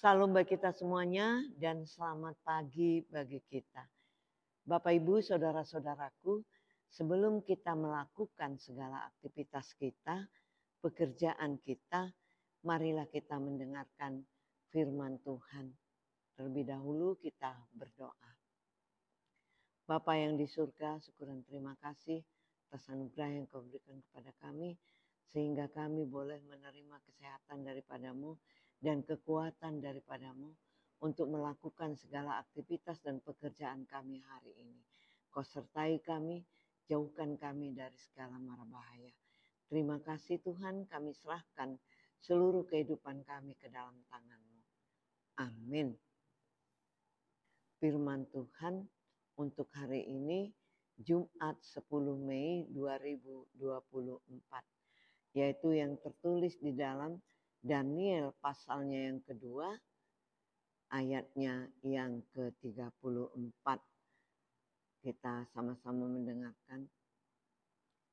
Salam bagi kita semuanya dan selamat pagi bagi kita. Bapak Ibu, saudara-saudaraku, sebelum kita melakukan segala aktivitas kita, pekerjaan kita, marilah kita mendengarkan firman Tuhan. Terlebih dahulu kita berdoa. Bapa yang di surga, syukur dan terima kasih atas anugerah yang kau berikan kepada kami, sehingga kami boleh menerima kesehatan daripadamu, dan kekuatan daripadamu untuk melakukan segala aktivitas dan pekerjaan kami hari ini. Kau sertai kami, jauhkan kami dari segala mara bahaya. Terima kasih Tuhan, kami serahkan seluruh kehidupan kami ke dalam tanganmu. Amin. Firman Tuhan untuk hari ini Jumat 10 Mei 2024 yaitu yang tertulis di dalam Daniel pasalnya yang kedua ayatnya yang ke-34. Kita sama-sama mendengarkan.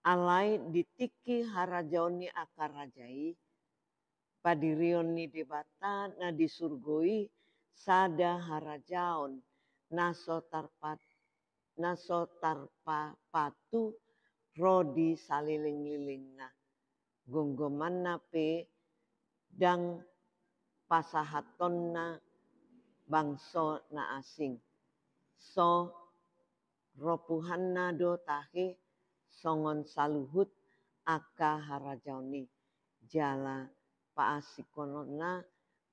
Alai ditiki harajaoni akar rajai, padirioni debata na disurgoi sada harajaon naso naso tarpa patu rodi saliling-liling na gonggoman nape dang pasahatonna bangso na asing. So ropuhanna do tahi songon saluhut aka harajauni jala paasikonna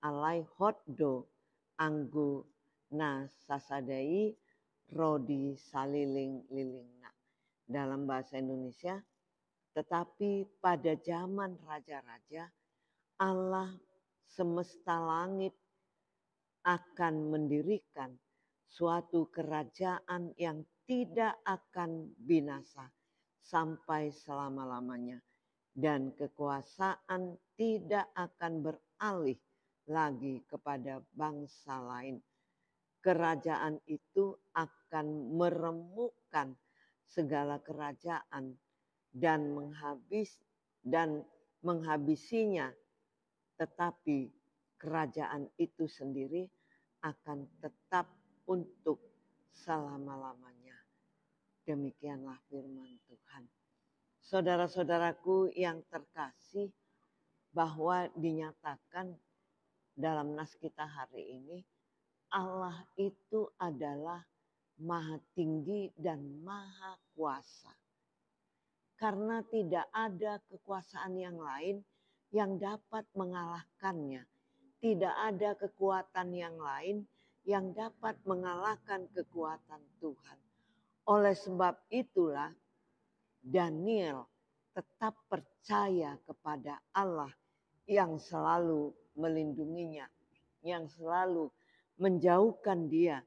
alai hotdo anggu na sasadai rodi saliling lilingna. Dalam bahasa Indonesia, tetapi pada zaman raja-raja Allah semesta langit akan mendirikan suatu kerajaan yang tidak akan binasa sampai selama-lamanya dan kekuasaan tidak akan beralih lagi kepada bangsa lain. Kerajaan itu akan meremukkan segala kerajaan dan menghabis dan menghabisinya tetapi kerajaan itu sendiri akan tetap untuk selama-lamanya. Demikianlah firman Tuhan. Saudara-saudaraku yang terkasih, bahwa dinyatakan dalam nas kita hari ini, Allah itu adalah maha tinggi dan maha kuasa. Karena tidak ada kekuasaan yang lain yang dapat mengalahkannya. Tidak ada kekuatan yang lain yang dapat mengalahkan kekuatan Tuhan. Oleh sebab itulah Daniel tetap percaya kepada Allah yang selalu melindunginya, yang selalu menjauhkan dia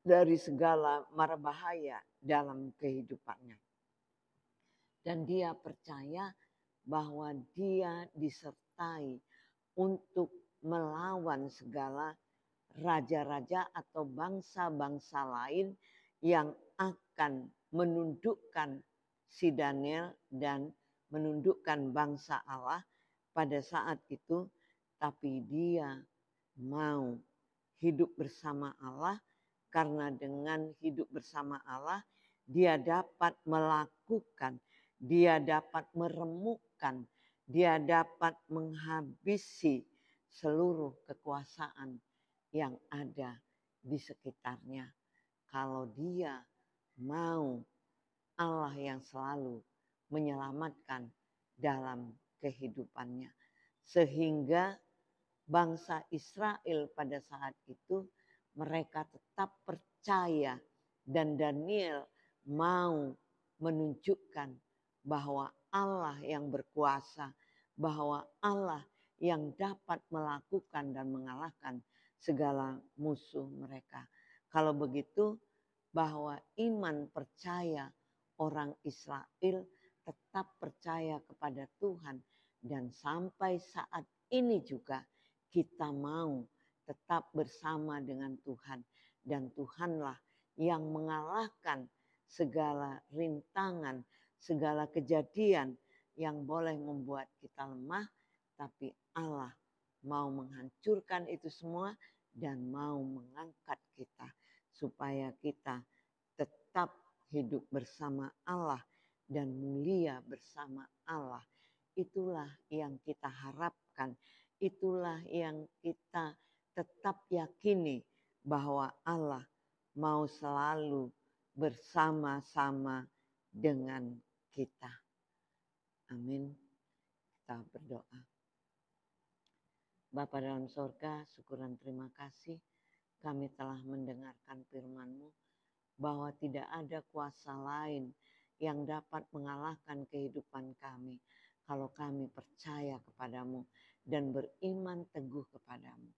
dari segala mara bahaya dalam kehidupannya. Dan dia percaya bahwa dia disertai untuk melawan segala raja-raja atau bangsa-bangsa lain yang akan menundukkan si Daniel dan menundukkan bangsa Allah pada saat itu, tapi dia mau hidup bersama Allah karena dengan hidup bersama Allah dia dapat melakukan, dia dapat meremuk dia dapat menghabisi seluruh kekuasaan yang ada di sekitarnya. Kalau dia mau Allah yang selalu menyelamatkan dalam kehidupannya. Sehingga bangsa Israel pada saat itu mereka tetap percaya dan Daniel mau menunjukkan bahwa Allah yang berkuasa, bahwa Allah yang dapat melakukan dan mengalahkan segala musuh mereka. Kalau begitu, bahwa iman percaya orang Israel tetap percaya kepada Tuhan, dan sampai saat ini juga kita mau tetap bersama dengan Tuhan, dan Tuhanlah yang mengalahkan segala rintangan, segala kejadian yang boleh membuat kita lemah, tapi Allah mau menghancurkan itu semua dan mau mengangkat kita supaya kita tetap hidup bersama Allah dan mulia bersama Allah. Itulah yang kita harapkan, itulah yang kita tetap yakini bahwa Allah mau selalu bersama-sama dengan kita. Amin. Kita berdoa. Bapa dalam sorga, syukuran terima kasih kami telah mendengarkan firman-Mu bahwa tidak ada kuasa lain yang dapat mengalahkan kehidupan kami kalau kami percaya kepadamu dan beriman teguh kepadamu.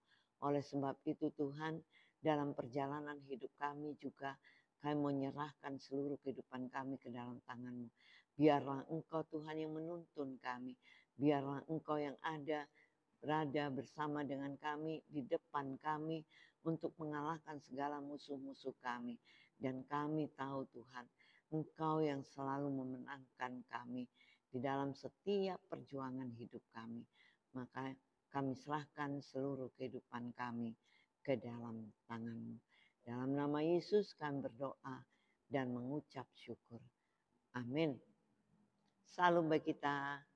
Oleh sebab itu Tuhan, dalam perjalanan hidup kami juga kami menyerahkan seluruh kehidupan kami ke dalam tanganmu. Biarlah Engkau Tuhan yang menuntun kami. Biarlah Engkau yang ada berada bersama dengan kami di depan kami untuk mengalahkan segala musuh-musuh kami. Dan kami tahu Tuhan, Engkau yang selalu memenangkan kami di dalam setiap perjuangan hidup kami. Maka kami serahkan seluruh kehidupan kami ke dalam tanganmu. Dalam nama Yesus kami berdoa dan mengucap syukur. Amin. Salam bagi kita